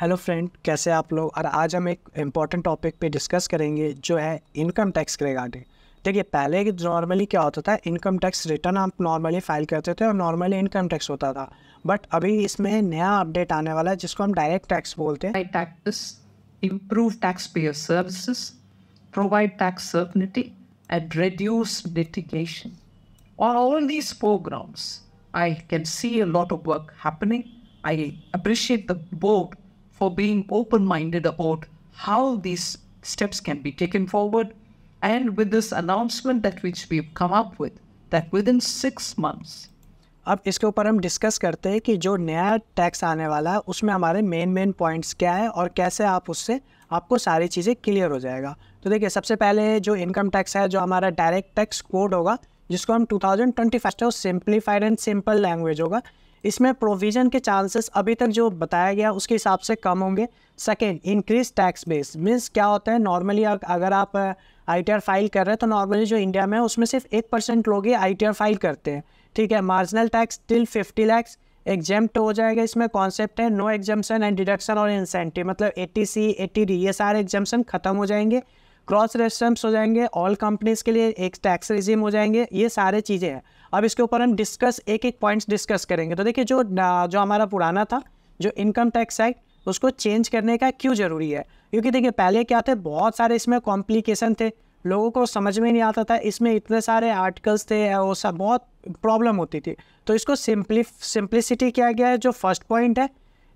Hello friend कैसे आप लोग और आज हम एक इम्पॉर्टेंट टॉपिक पे डिस्कस करेंगे जो है इनकम टैक्स के रिगार्डिंग देखिए पहले नॉर्मली क्या होता था इनकम टैक्स रिटर्न आप नॉर्मली फाइल करते थे और नॉर्मली इनकम टैक्स होता था बट अभी इसमें नया अपडेट आने वाला है जिसको हम डायरेक्ट टैक्स बोलते हैं and reduce litigation. On all these I can see a lot of work happening. I appreciate the board for being open minded about how these steps can be taken forward. And with this announcement that which we've come up with, that within six months, अब इसके ऊपर हम discuss करते हैं कि जो नया tax आने वाला है उसमें हमारे मेन मेन पॉइंट्स क्या है और कैसे आप उससे आपको सारी चीज़ें क्लियर हो जाएगा तो देखिए सबसे पहले जो इनकम टैक्स है जो हमारा डायरेक्ट टैक्स कोड होगा जिसको हम 2020 वो सिंप्लीफाइड एंड सिंपल लैंग्वेज होगा इसमें प्रोविजन के चांसेस अभी तक जो बताया गया उसके हिसाब से कम होंगे second increase tax base means क्या होता है नॉर्मली अगर आप आई फाइल कर रहे हैं तो नॉर्मली जो इंडिया में है उसमें सिर्फ एक परसेंट लोग ही आई फाइल करते हैं ठीक है marginal tax till fifty lakhs exempt हो जाएगा इसमें कॉन्सेप्ट है नो एग्जाम्सन एंड डिडक्शन और इंसेंटिव मतलब A T C A T D ये सारे एग्जाम्सन खत्म हो जाएंगे क्रॉस रेफरेंस हो जाएंगे ऑल कंपनीज के लिए एक टैक्स रिजीम हो जाएंगे ये सारे चीज़ें हैं अब इसके ऊपर हम डिस्कस एक एक पॉइंट्स डिस्कस करेंगे तो देखिए जो जो हमारा पुराना था जो इनकम टैक्स एक्ट उसको चेंज करने का क्यों ज़रूरी है क्योंकि देखिए पहले क्या थे बहुत सारे इसमें कॉम्प्लिकेशन थे लोगों को समझ में नहीं आता था इसमें इतने सारे आर्टिकल्स थे वो सब बहुत प्रॉब्लम होती थी तो इसको सिंपली सिंप्लिसिटी किया गया है जो फर्स्ट पॉइंट है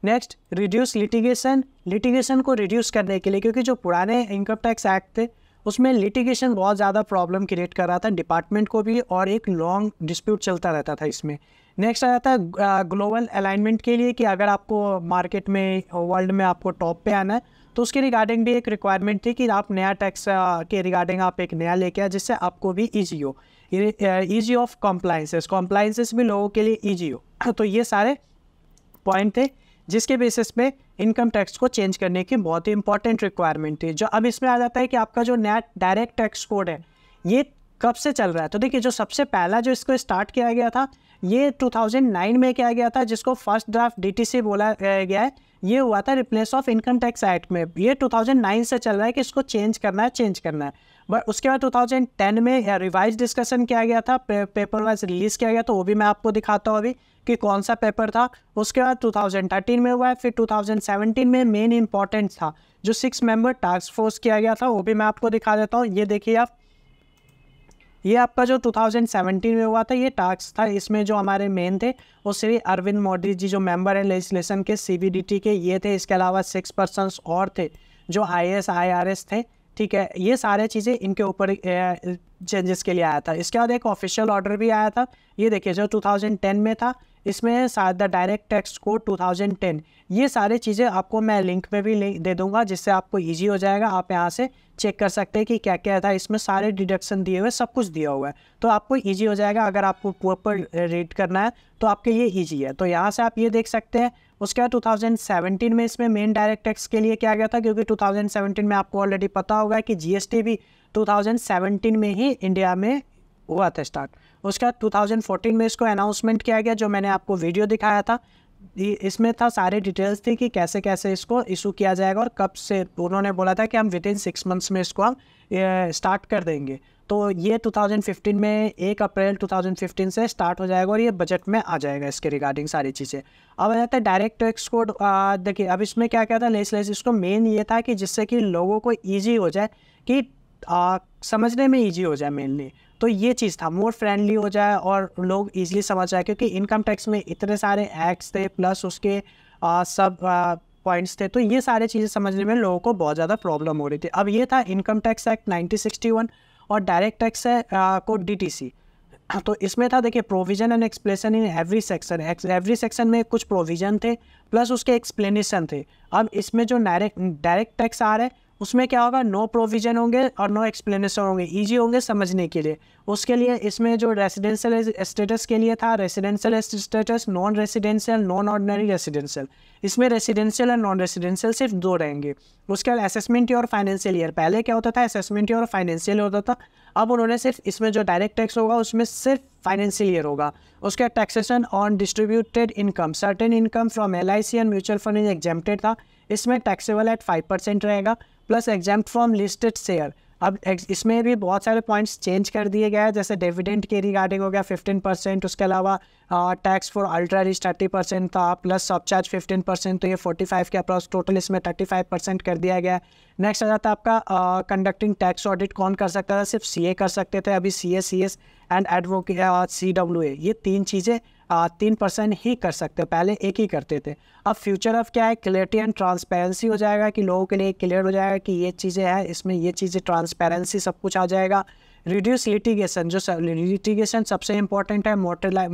नेक्स्ट रिड्यूस लिटिगेशन लिटिगेशन को रिड्यूस करने के लिए क्योंकि जो पुराने इनकम टैक्स एक्ट थे उसमें लिटिगेशन बहुत ज़्यादा प्रॉब्लम क्रिएट कर रहा था डिपार्टमेंट को भी और एक लॉन्ग डिस्प्यूट चलता रहता था इसमें नेक्स्ट आ जाता है ग्लोबल अलाइनमेंट के लिए कि अगर आपको मार्केट में वर्ल्ड में आपको टॉप पे आना है तो उसके रिगार्डिंग भी एक रिक्वायरमेंट थी कि आप नया टैक्स के रिगार्डिंग आप एक नया लेके आए जिससे आपको भी ईजी हो ईजी ऑफ कॉम्प्लाइंसेस कॉम्प्लाइंसेस भी लोगों के लिए ईजी हो तो ये सारे पॉइंट थे जिसके बेसिस में इनकम टैक्स को चेंज करने की बहुत ही इंपॉर्टेंट रिक्वायरमेंट थी जो अब इसमें आ जाता है कि आपका जो नया डायरेक्ट टैक्स कोड है ये कब से चल रहा है तो देखिए जो सबसे पहला जो इसको स्टार्ट किया गया था ये 2009 में किया गया था जिसको फर्स्ट ड्राफ्ट डीटीसी बोला गया है ये हुआ था replace of income tax act में ये 2009 से चल रहा है कि इसको चेंज करना है चेंज करना है बट उसके बाद 2010 में रिवाइज डिस्कशन किया गया था पे, पेपर वाइज रिलीज़ किया गया तो वो भी मैं आपको दिखाता हूँ अभी कि कौन सा पेपर था उसके बाद 2013 में हुआ है फिर 2017 में मेन इंपॉर्टेंट था जो सिक्स मेंबर टास्क फोर्स किया गया था वो भी मैं आपको दिखा देता हूँ ये देखिए आप ये आपका जो 2017 में हुआ था ये टास्क था इसमें जो हमारे मेन थे वो श्री अरविंद मोदी जी जो मेंबर हैं लेजिस्लेशन के सी के ये थे इसके अलावा सिक्स पर्सन और थे जो आई आई आर एस थे ठीक है ये सारे चीज़ें इनके ऊपर चेंजेस के लिए आया था इसके बाद एक ऑफिशियल ऑर्डर भी आया था ये देखिए जो 2010 में था इसमें शायद द डायरेक्ट टेक्स्ट को 2010 ये सारे चीज़ें आपको मैं लिंक में भी दे दूंगा जिससे आपको इजी हो जाएगा आप यहाँ से चेक कर सकते हैं कि क्या क्या था इसमें सारे डिडक्शन दिए हुए सब कुछ दिया हुआ है तो आपको ईजी हो जाएगा अगर आपको प्रॉपर रीड करना है तो आपके लिए ईजी है तो यहाँ से आप ये देख सकते हैं उसके बाद टू में इसमें मेन डायरेक्ट टैक्स के लिए क्या गया था क्योंकि टू में आपको ऑलरेडी पता होगा कि जी भी 2017 में ही इंडिया में हुआ था स्टार्ट उसके बाद टू में इसको अनाउंसमेंट किया गया जो मैंने आपको वीडियो दिखाया था इसमें था सारे डिटेल्स थी कि कैसे कैसे इसको इशू किया जाएगा और कब से उन्होंने बोला था कि हम विद इन सिक्स मंथ्स में इसको हम स्टार्ट कर देंगे तो ये 2015 में एक अप्रैल 2015 से स्टार्ट हो जाएगा और ये बजट में आ जाएगा इसके रिगार्डिंग सारी चीज़ें अब आ जाता है डायरेक्ट टैक्स कोड देखिए अब इसमें क्या क्या था लेस लेस इसको मेन ये था कि जिससे कि लोगों को ईजी हो जाए कि आ, समझने में ईजी हो जाए मेनली तो ये चीज़ था मोर फ्रेंडली हो जाए और लोग ईजिली समझ जाए क्योंकि इनकम टैक्स में इतने सारे एक्ट्स थे प्लस उसके आ, सब आ, पॉइंट्स थे तो ये सारे चीज़ें समझने में लोगों को बहुत ज़्यादा प्रॉब्लम हो रही थी अब ये था इनकम टैक्स एक्ट 1961 और डायरेक्ट टैक्स है को डीटीसी तो इसमें था देखिए provision and explanation in every section every section में कुछ प्रोविजन थे प्लस उसके एक्सप्लेनेशन थे अब इसमें जो डायरेक्ट डायरेक्ट टैक्स आ रहे है उसमें क्या होगा नो प्रोविजन होंगे और नो एक्सप्लेनेशन होंगे ईजी होंगे समझने के लिए उसके लिए इसमें जो रेसिडेंशियल स्टेटस के लिए था residential status non residential non ordinary residential इसमें रेसिडेंशियल और नॉन रेसिडेंशियल सिर्फ दो रहेंगे उसके बाद असेसमेंट और फाइनेंशियल ईयर पहले क्या होता था असेसमेंट और फाइनेंशियल होता था अब उन्होंने सिर्फ इसमें जो डायरेक्ट टैक्स होगा उसमें सिर्फ फाइनेंशियल ईयर होगा उसके बाद taxation on distributed income certain income from L I C and mutual fund is एग्जामेड था इसमें टैक्सेबल एट फाइव परसेंट रहेगा plus exam from listed share अब इसमें भी बहुत सारे पॉइंट्स चेंज कर दिए गए हैं जैसे डिविडेंड के रिगार्डिंग हो गया 15 परसेंट उसके अलावा tax for ultra rich 30 percent था plus surcharge fifteen percent तो ये 45 के अप्रॉक्स टोटल इसमें 35 परसेंट कर दिया गया नेक्स्ट आ जाता है आपका कंडक्टिंग टैक्स ऑडिट कौन कर सकता था सिर्फ सी कर सकते थे अभी C S C S and advocate C W A ये तीन चीज़ें तीन परसेंट ही कर सकते हो पहले एक ही करते थे अब फ्यूचर ऑफ क्या है क्लियरिटी एंड ट्रांसपेरेंसी हो जाएगा कि लोगों के लिए क्लियर हो जाएगा कि ये चीज़ें हैं इसमें ये चीज़ें ट्रांसपेरेंसी सब कुछ आ जाएगा रिड्यूस लिटिगेशन जो लिटिगेशन सबसे इंपॉर्टेंट है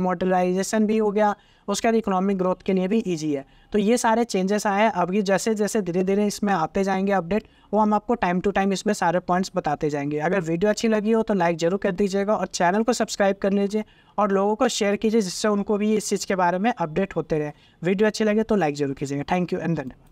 मॉडलाइजेशन भी हो गया उसके बाद इकोनॉमिक ग्रोथ के लिए भी ईजी है तो ये सारे चेंजेस आए हैं अभी जैसे जैसे धीरे धीरे इसमें आते जाएंगे अपडेट वो हम आपको टाइम टू टाइम इसमें सारे पॉइंट्स बताते जाएंगे अगर वीडियो अच्छी लगी हो तो लाइक जरूर कर दीजिएगा और चैनल को सब्सक्राइब कर लीजिए और लोगों को शेयर कीजिए जिससे उनको भी इस चीज़ के बारे में अपडेट होते रहे वीडियो अच्छी लगे तो लाइक जरूर कीजिएगा थैंक यू एंड धन्यवाद